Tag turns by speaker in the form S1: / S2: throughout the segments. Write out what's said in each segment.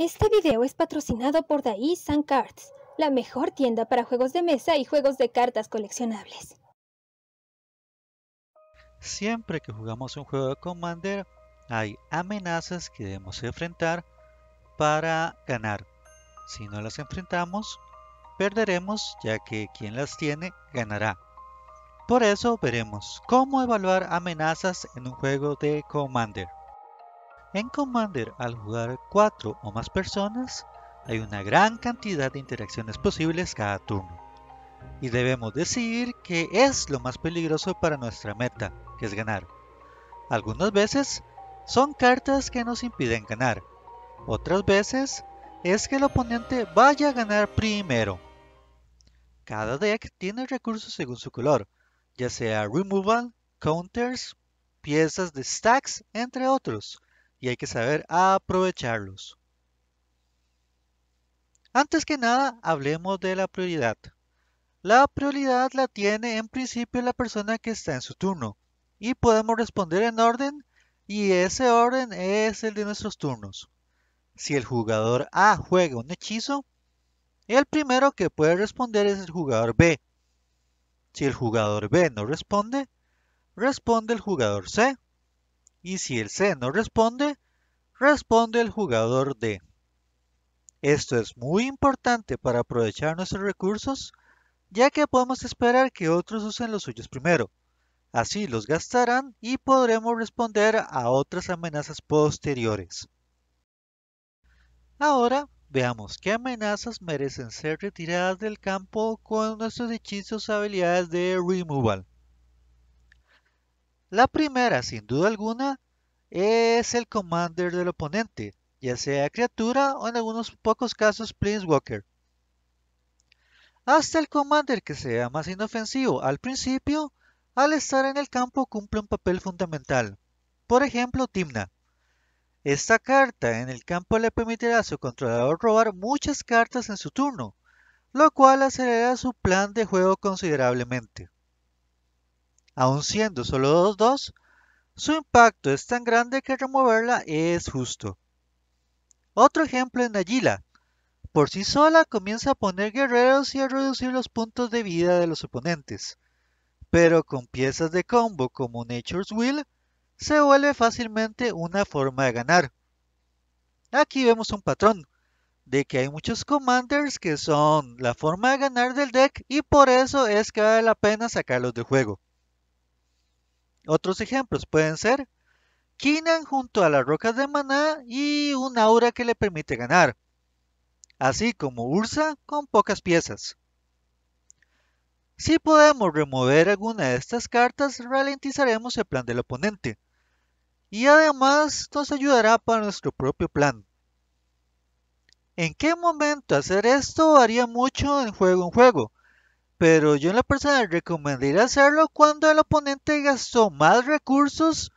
S1: Este video es patrocinado por E-San Cards, la mejor tienda para juegos de mesa y juegos de cartas coleccionables. Siempre que jugamos un juego de Commander, hay amenazas que debemos enfrentar para ganar. Si no las enfrentamos, perderemos ya que quien las tiene ganará. Por eso veremos cómo evaluar amenazas en un juego de Commander. En Commander, al jugar 4 o más personas, hay una gran cantidad de interacciones posibles cada turno. Y debemos decidir que es lo más peligroso para nuestra meta, que es ganar. Algunas veces son cartas que nos impiden ganar. Otras veces es que el oponente vaya a ganar primero. Cada deck tiene recursos según su color, ya sea removal, counters, piezas de stacks, entre otros y hay que saber aprovecharlos. Antes que nada, hablemos de la prioridad. La prioridad la tiene en principio la persona que está en su turno y podemos responder en orden y ese orden es el de nuestros turnos. Si el jugador A juega un hechizo, el primero que puede responder es el jugador B. Si el jugador B no responde, responde el jugador C y si el C no responde, responde el jugador D. Esto es muy importante para aprovechar nuestros recursos, ya que podemos esperar que otros usen los suyos primero. Así los gastarán y podremos responder a otras amenazas posteriores. Ahora veamos qué amenazas merecen ser retiradas del campo con nuestros hechizos habilidades de Removal. La primera, sin duda alguna, es el commander del oponente, ya sea criatura o en algunos pocos casos Prince Walker. Hasta el commander que sea más inofensivo al principio, al estar en el campo cumple un papel fundamental. Por ejemplo, Timna. Esta carta en el campo le permitirá a su controlador robar muchas cartas en su turno, lo cual acelerará su plan de juego considerablemente. Aun siendo solo 2-2, su impacto es tan grande que removerla es justo. Otro ejemplo es Nayila. Por sí sola comienza a poner guerreros y a reducir los puntos de vida de los oponentes. Pero con piezas de combo como Nature's Will, se vuelve fácilmente una forma de ganar. Aquí vemos un patrón, de que hay muchos commanders que son la forma de ganar del deck y por eso es que vale la pena sacarlos del juego. Otros ejemplos pueden ser Kinan junto a las rocas de Maná y un aura que le permite ganar, así como Ursa con pocas piezas. Si podemos remover alguna de estas cartas, ralentizaremos el plan del oponente. Y además nos ayudará para nuestro propio plan. ¿En qué momento hacer esto varía mucho en juego en juego? pero yo en la persona recomendaría hacerlo cuando el oponente gastó más recursos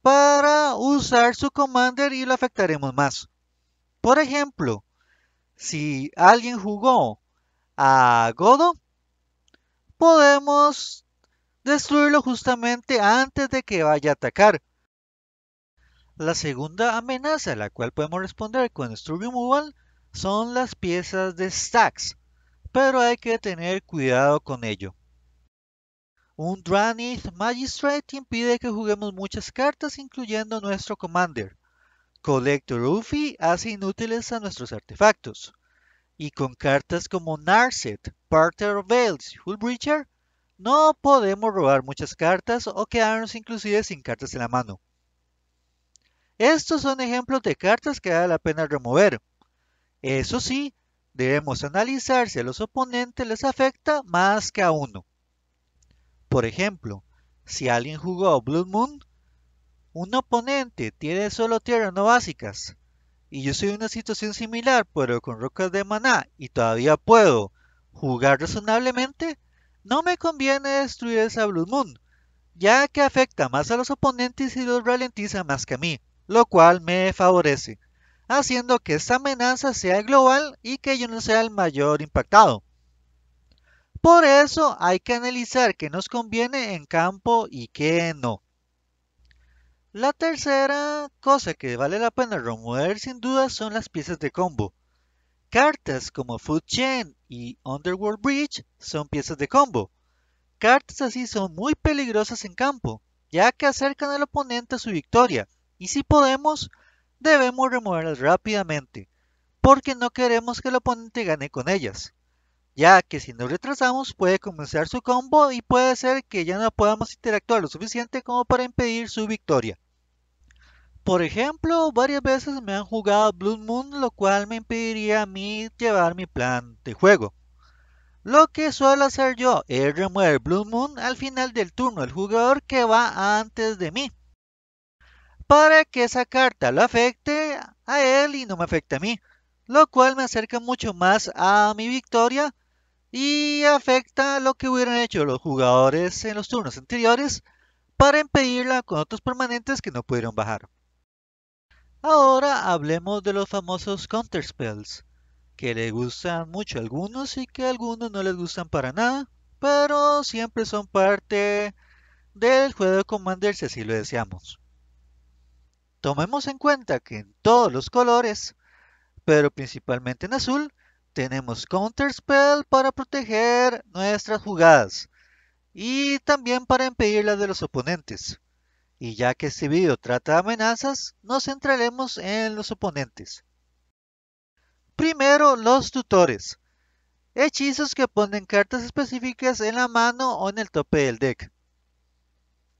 S1: para usar su commander y lo afectaremos más. Por ejemplo, si alguien jugó a Godo, podemos destruirlo justamente antes de que vaya a atacar. La segunda amenaza a la cual podemos responder con Stru Removal son las piezas de stacks pero hay que tener cuidado con ello. Un Dranith Magistrate impide que juguemos muchas cartas incluyendo nuestro Commander. Collector Uffy hace inútiles a nuestros artefactos. Y con cartas como Narset, Parter of Veils y no podemos robar muchas cartas o quedarnos inclusive sin cartas en la mano. Estos son ejemplos de cartas que vale la pena remover. Eso sí, debemos analizar si a los oponentes les afecta más que a uno. Por ejemplo, si alguien jugó Blue Moon, un oponente tiene solo tierras no básicas, y yo soy en una situación similar, pero con rocas de maná, y todavía puedo jugar razonablemente, no me conviene destruir esa Blue Moon, ya que afecta más a los oponentes y los ralentiza más que a mí, lo cual me favorece haciendo que esta amenaza sea global y que yo no sea el mayor impactado. Por eso hay que analizar qué nos conviene en campo y qué no. La tercera cosa que vale la pena remover sin duda son las piezas de combo. Cartas como Food Chain y Underworld Bridge son piezas de combo. Cartas así son muy peligrosas en campo, ya que acercan al oponente a su victoria, y si podemos, debemos removerlas rápidamente, porque no queremos que el oponente gane con ellas, ya que si nos retrasamos puede comenzar su combo y puede ser que ya no podamos interactuar lo suficiente como para impedir su victoria. Por ejemplo, varias veces me han jugado Blue Moon, lo cual me impediría a mí llevar mi plan de juego. Lo que suelo hacer yo es remover Blue Moon al final del turno, el jugador que va antes de mí para que esa carta lo afecte a él y no me afecte a mí, lo cual me acerca mucho más a mi victoria y afecta lo que hubieran hecho los jugadores en los turnos anteriores para impedirla con otros permanentes que no pudieron bajar. Ahora hablemos de los famosos Counterspells. que le gustan mucho a algunos y que a algunos no les gustan para nada, pero siempre son parte del juego de Commander si así lo deseamos. Tomemos en cuenta que en todos los colores, pero principalmente en azul, tenemos Counter Spell para proteger nuestras jugadas y también para impedirlas de los oponentes. Y ya que este video trata de amenazas, nos centraremos en los oponentes. Primero, los tutores. Hechizos que ponen cartas específicas en la mano o en el tope del deck.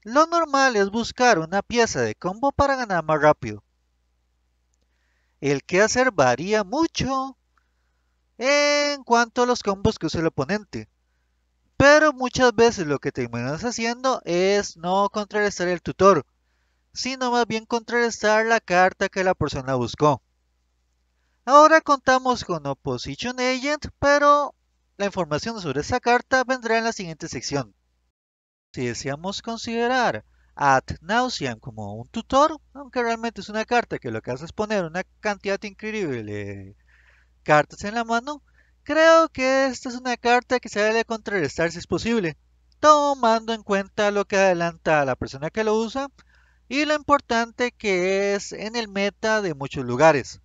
S1: Lo normal es buscar una pieza de combo para ganar más rápido. El hacer varía mucho en cuanto a los combos que usa el oponente. Pero muchas veces lo que terminas haciendo es no contrarrestar el tutor, sino más bien contrarrestar la carta que la persona buscó. Ahora contamos con Opposition Agent, pero la información sobre esa carta vendrá en la siguiente sección. Si deseamos considerar a nauseam como un tutor, aunque realmente es una carta que lo que hace es poner una cantidad increíble de cartas en la mano, creo que esta es una carta que se debe contrarrestar si es posible, tomando en cuenta lo que adelanta la persona que lo usa y lo importante que es en el meta de muchos lugares.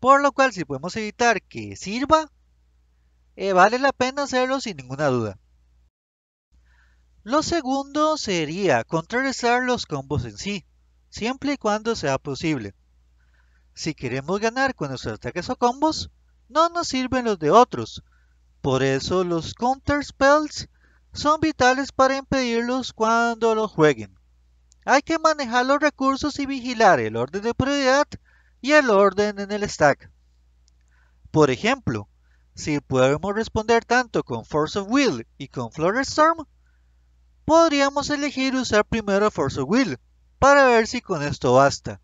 S1: Por lo cual, si podemos evitar que sirva, eh, vale la pena hacerlo sin ninguna duda. Lo segundo sería contrarrestar los combos en sí, siempre y cuando sea posible. Si queremos ganar con nuestros ataques o combos, no nos sirven los de otros. Por eso los counter spells son vitales para impedirlos cuando los jueguen. Hay que manejar los recursos y vigilar el orden de prioridad y el orden en el stack. Por ejemplo, si podemos responder tanto con Force of Will y con Florestorm. Storm, podríamos elegir usar primero Force of Will, para ver si con esto basta.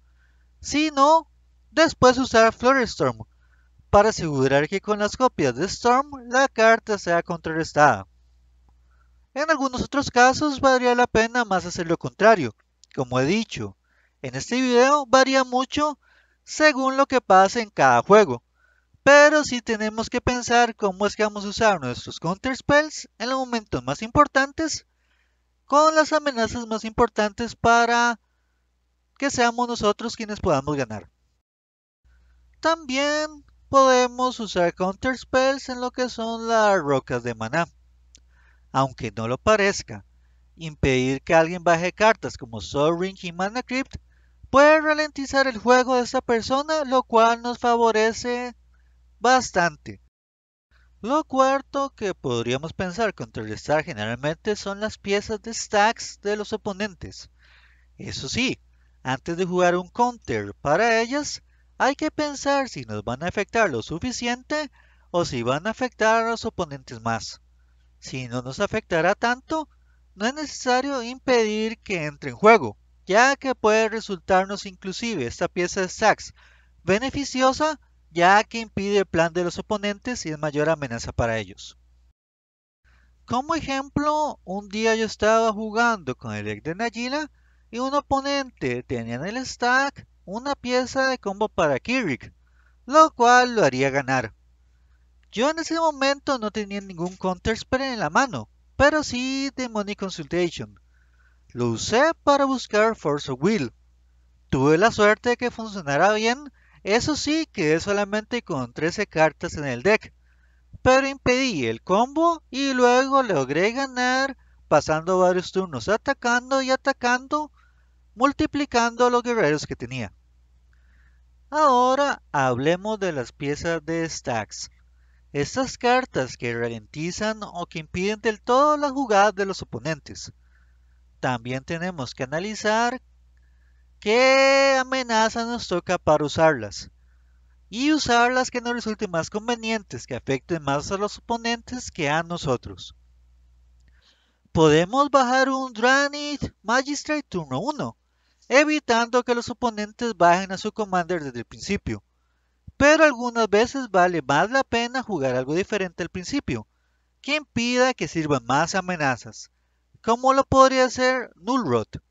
S1: Si no, después usar Storm para asegurar que con las copias de Storm la carta sea contrarrestada. En algunos otros casos valdría la pena más hacer lo contrario, como he dicho. En este video varía mucho según lo que pase en cada juego, pero si tenemos que pensar cómo es que vamos a usar nuestros counter spells en los momentos más importantes con las amenazas más importantes para que seamos nosotros quienes podamos ganar. También podemos usar counter spells en lo que son las rocas de maná. Aunque no lo parezca, impedir que alguien baje cartas como Soul Ring y Mana Crypt puede ralentizar el juego de esta persona, lo cual nos favorece bastante. Lo cuarto que podríamos pensar contrarrestar generalmente son las piezas de stacks de los oponentes. Eso sí, antes de jugar un counter para ellas, hay que pensar si nos van a afectar lo suficiente o si van a afectar a los oponentes más. Si no nos afectará tanto, no es necesario impedir que entre en juego, ya que puede resultarnos inclusive esta pieza de stacks beneficiosa ya que impide el plan de los oponentes y es mayor amenaza para ellos. Como ejemplo, un día yo estaba jugando con el deck de Nagila y un oponente tenía en el stack una pieza de combo para Kirik, lo cual lo haría ganar. Yo en ese momento no tenía ningún Counter Spell en la mano, pero sí money Consultation. Lo usé para buscar Force of Will. Tuve la suerte de que funcionara bien eso sí, quedé solamente con 13 cartas en el deck, pero impedí el combo y luego logré ganar pasando varios turnos atacando y atacando, multiplicando los guerreros que tenía. Ahora hablemos de las piezas de stacks. Estas cartas que ralentizan o que impiden del todo la jugada de los oponentes. También tenemos que analizar qué amenaza nos toca para usarlas y usarlas que nos resulten más convenientes, que afecten más a los oponentes que a nosotros. Podemos bajar un Dranit Magistrate turno 1, evitando que los oponentes bajen a su commander desde el principio. Pero algunas veces vale más la pena jugar algo diferente al principio, que impida que sirvan más amenazas, como lo podría hacer rot?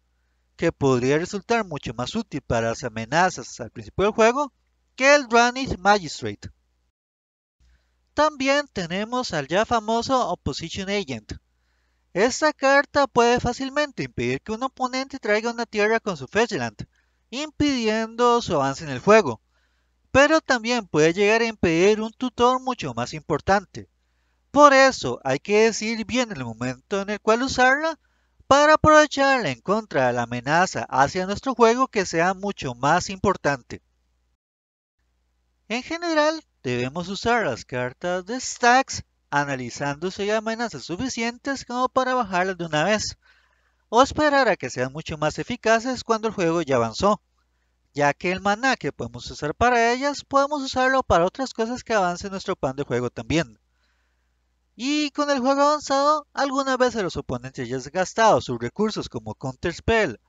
S1: que podría resultar mucho más útil para las amenazas al principio del juego que el Drainage Magistrate. También tenemos al ya famoso Opposition Agent. Esta carta puede fácilmente impedir que un oponente traiga una tierra con su Fetchland, impidiendo su avance en el juego, pero también puede llegar a impedir un tutor mucho más importante. Por eso hay que decir bien el momento en el cual usarla para aprovecharla en contra de la amenaza hacia nuestro juego que sea mucho más importante. En general, debemos usar las cartas de stacks analizando si hay amenazas suficientes como para bajarlas de una vez, o esperar a que sean mucho más eficaces cuando el juego ya avanzó, ya que el maná que podemos usar para ellas podemos usarlo para otras cosas que avancen nuestro plan de juego también. Y con el juego avanzado, algunas veces los oponentes ya gastado sus recursos como Counter Spell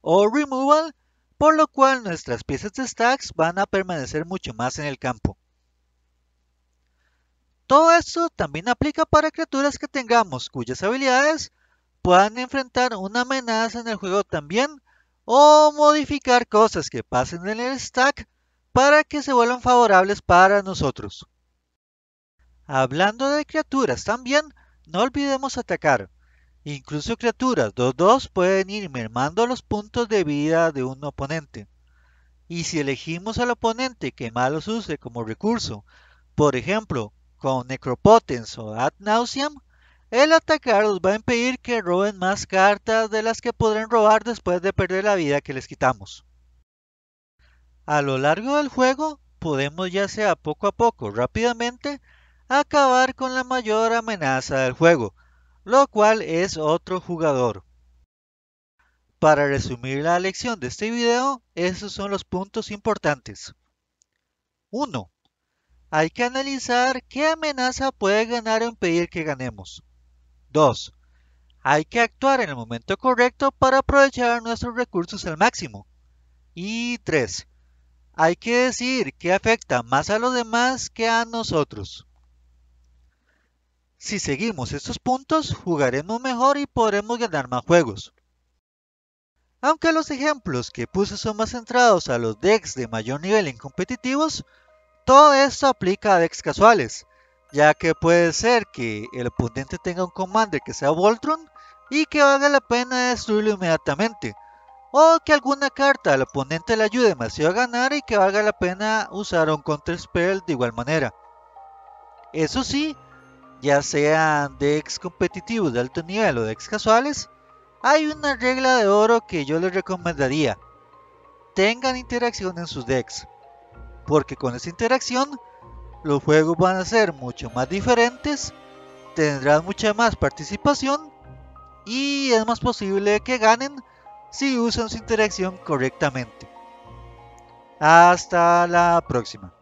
S1: o Removal, por lo cual nuestras piezas de stacks van a permanecer mucho más en el campo. Todo esto también aplica para criaturas que tengamos cuyas habilidades puedan enfrentar una amenaza en el juego también o modificar cosas que pasen en el stack para que se vuelvan favorables para nosotros. Hablando de criaturas también, no olvidemos atacar. Incluso criaturas 2-2 pueden ir mermando los puntos de vida de un oponente. Y si elegimos al oponente que más los use como recurso, por ejemplo, con Necropotence o Ad Nauseam, el atacar os va a impedir que roben más cartas de las que podrán robar después de perder la vida que les quitamos. A lo largo del juego, podemos ya sea poco a poco, rápidamente, acabar con la mayor amenaza del juego, lo cual es otro jugador. Para resumir la lección de este video, estos son los puntos importantes. 1. Hay que analizar qué amenaza puede ganar o impedir que ganemos. 2. Hay que actuar en el momento correcto para aprovechar nuestros recursos al máximo. Y 3. Hay que decir qué afecta más a los demás que a nosotros. Si seguimos estos puntos, jugaremos mejor y podremos ganar más juegos. Aunque los ejemplos que puse son más centrados a los decks de mayor nivel en competitivos, todo esto aplica a decks casuales, ya que puede ser que el oponente tenga un commander que sea Voltron y que valga la pena destruirlo inmediatamente, o que alguna carta al oponente le ayude demasiado a ganar y que valga la pena usar un counter spell de igual manera. Eso sí, ya sean de ex competitivos de alto nivel o de ex casuales, hay una regla de oro que yo les recomendaría. Tengan interacción en sus decks, porque con esa interacción los juegos van a ser mucho más diferentes, tendrán mucha más participación y es más posible que ganen si usan su interacción correctamente. Hasta la próxima.